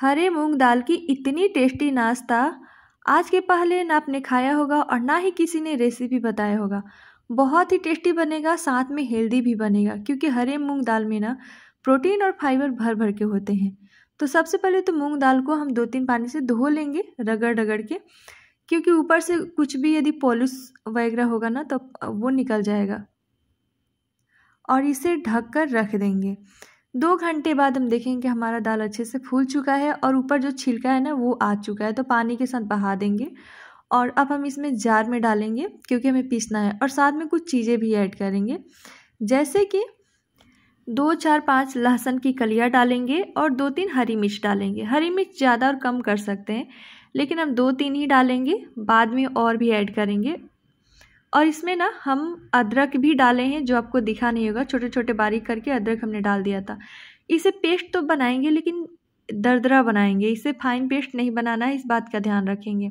हरे मूंग दाल की इतनी टेस्टी नाश्ता आज के पहले ना आपने खाया होगा और ना ही किसी ने रेसिपी बताया होगा बहुत ही टेस्टी बनेगा साथ में हेल्दी भी बनेगा क्योंकि हरे मूंग दाल में ना प्रोटीन और फाइबर भर भर के होते हैं तो सबसे पहले तो मूंग दाल को हम दो तीन पानी से धो लेंगे रगड़ रगड़ के क्योंकि ऊपर से कुछ भी यदि पॉलिस वगैरह होगा ना तो वो निकल जाएगा और इसे ढक कर रख देंगे दो घंटे बाद हम देखेंगे कि हमारा दाल अच्छे से फूल चुका है और ऊपर जो छिलका है ना वो आ चुका है तो पानी के साथ बहा देंगे और अब हम इसमें जार में डालेंगे क्योंकि हमें पीसना है और साथ में कुछ चीज़ें भी ऐड करेंगे जैसे कि दो चार पाँच लहसुन की कलियाँ डालेंगे और दो तीन हरी मिर्च डालेंगे हरी मिर्च ज़्यादा और कम कर सकते हैं लेकिन हम दो तीन ही डालेंगे बाद में और भी ऐड करेंगे और इसमें ना हम अदरक भी डाले हैं जो आपको दिखा नहीं होगा छोटे छोटे बारीक करके अदरक हमने डाल दिया था इसे पेस्ट तो बनाएंगे लेकिन दरदरा बनाएंगे इसे फाइन पेस्ट नहीं बनाना है इस बात का ध्यान रखेंगे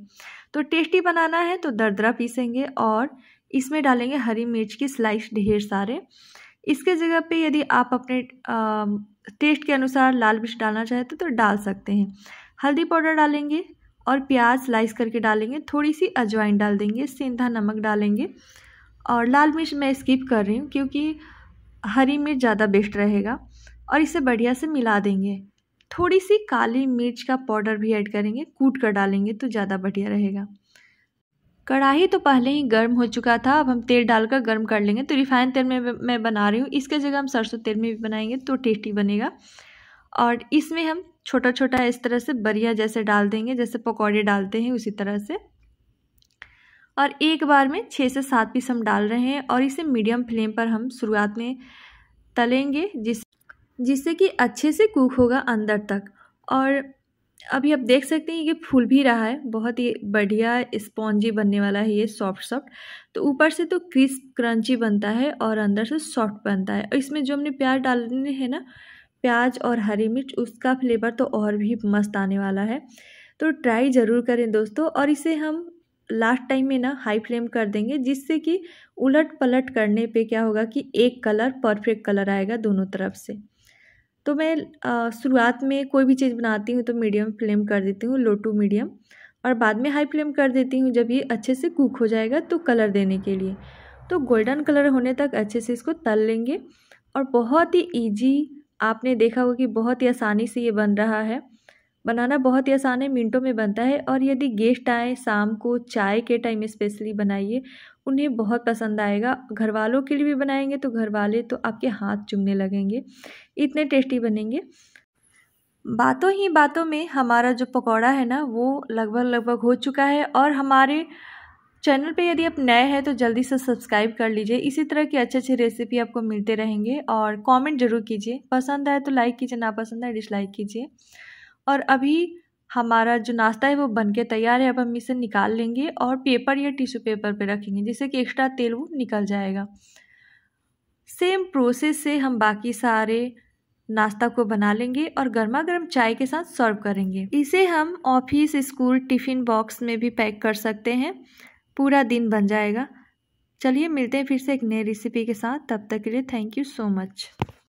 तो टेस्टी बनाना है तो दरदरा पीसेंगे और इसमें डालेंगे हरी मिर्च की स्लाइस ढेर सारे इसके जगह पे यदि आप अपने टेस्ट के अनुसार लाल मिर्च डालना चाहते तो, तो डाल सकते हैं हल्दी पाउडर डालेंगे और प्याज स्लाइस करके डालेंगे थोड़ी सी अजवाइन डाल देंगे सेंधा नमक डालेंगे और लाल मिर्च मैं स्किप कर रही हूँ क्योंकि हरी मिर्च ज़्यादा बेस्ट रहेगा और इसे बढ़िया से मिला देंगे थोड़ी सी काली मिर्च का पाउडर भी ऐड करेंगे कूट कर डालेंगे तो ज़्यादा बढ़िया रहेगा कढ़ाई तो पहले ही गर्म हो चुका था अब हम तेल डालकर गर्म कर लेंगे तो रिफाइंड तेल में मैं बना रही हूँ इसके जगह हम सरसों तेल में भी बनाएंगे तो टेस्टी बनेगा और इसमें हम छोटा छोटा इस तरह से बरिया जैसे डाल देंगे जैसे पकौड़े डालते हैं उसी तरह से और एक बार में छः से सात पीस हम डाल रहे हैं और इसे मीडियम फ्लेम पर हम शुरुआत में तलेंगे जिस जिससे कि अच्छे से कुक होगा अंदर तक और अभी आप देख सकते हैं ये फूल भी रहा है बहुत ही बढ़िया स्पॉन्जी बनने वाला है ये सॉफ्ट सॉफ्ट तो ऊपर से तो क्रिस्प क्रंची बनता है और अंदर से सॉफ्ट बनता है और इसमें जो हमने प्याज डालने हैं ना प्याज और हरी मिर्च उसका फ्लेवर तो और भी मस्त आने वाला है तो ट्राई ज़रूर करें दोस्तों और इसे हम लास्ट टाइम में ना हाई फ्लेम कर देंगे जिससे कि उलट पलट करने पे क्या होगा कि एक कलर परफेक्ट कलर आएगा दोनों तरफ से तो मैं शुरुआत में कोई भी चीज़ बनाती हूँ तो मीडियम फ्लेम कर देती हूँ लो टू मीडियम और बाद में हाई फ्लेम कर देती हूँ जब ये अच्छे से कुक हो जाएगा तो कलर देने के लिए तो गोल्डन कलर होने तक अच्छे से इसको तल लेंगे और बहुत ही ईजी आपने देखा होगा कि बहुत ही आसानी से ये बन रहा है बनाना बहुत ही आसान है मिनटों में बनता है और यदि गेस्ट आए शाम को चाय के टाइम स्पेशली बनाइए उन्हें बहुत पसंद आएगा घर वालों के लिए भी बनाएंगे तो घर वाले तो आपके हाथ चुमने लगेंगे इतने टेस्टी बनेंगे बातों ही बातों में हमारा जो पकौड़ा है ना वो लगभग लगभग हो चुका है और हमारे चैनल पे यदि आप नए हैं तो जल्दी से सब्सक्राइब कर लीजिए इसी तरह की अच्छी अच्छी रेसिपी आपको मिलते रहेंगे और कमेंट जरूर कीजिए पसंद आए तो लाइक कीजिए नापसंद आए डिसलाइक कीजिए और अभी हमारा जो नाश्ता है वो बन के तैयार है अब हम इसे निकाल लेंगे और पेपर या टिश्यू पेपर पे रखेंगे जिससे कि एक्स्ट्रा तेल वो निकल जाएगा सेम प्रोसेस से हम बाकी सारे नाश्ता को बना लेंगे और गर्मा गर्म चाय के साथ सर्व करेंगे इसे हम ऑफिस स्कूल टिफ़िन बॉक्स में भी पैक कर सकते हैं पूरा दिन बन जाएगा चलिए मिलते हैं फिर से एक नई रेसिपी के साथ तब तक के लिए थैंक यू सो मच